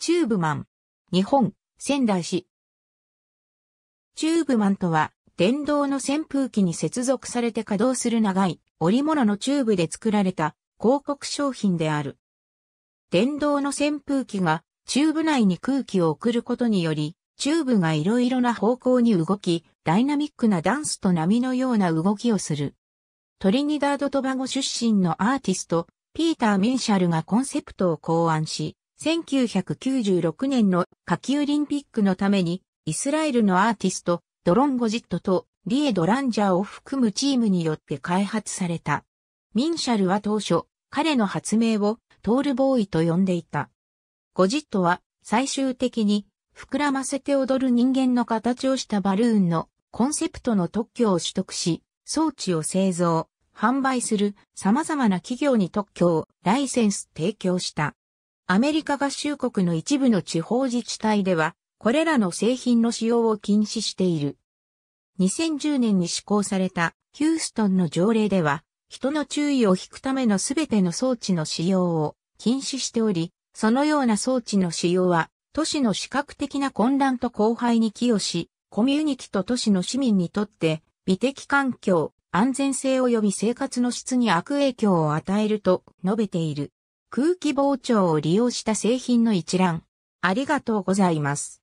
チューブマン。日本、仙台市。チューブマンとは、電動の扇風機に接続されて稼働する長い織物のチューブで作られた広告商品である。電動の扇風機がチューブ内に空気を送ることにより、チューブがいろいろな方向に動き、ダイナミックなダンスと波のような動きをする。トリニダード・トバゴ出身のアーティスト、ピーター・ミンシャルがコンセプトを考案し、1996年の夏季オリンピックのために、イスラエルのアーティスト、ドロンゴジットとリエド・ランジャーを含むチームによって開発された。ミンシャルは当初、彼の発明をトールボーイと呼んでいた。ゴジットは最終的に膨らませて踊る人間の形をしたバルーンのコンセプトの特許を取得し、装置を製造、販売する様々な企業に特許をライセンス提供した。アメリカ合衆国の一部の地方自治体では、これらの製品の使用を禁止している。2010年に施行されたヒューストンの条例では、人の注意を引くためのすべての装置の使用を禁止しており、そのような装置の使用は、都市の視覚的な混乱と荒廃に寄与し、コミュニティと都市の市民にとって、美的環境、安全性及び生活の質に悪影響を与えると述べている。空気膨張を利用した製品の一覧。ありがとうございます。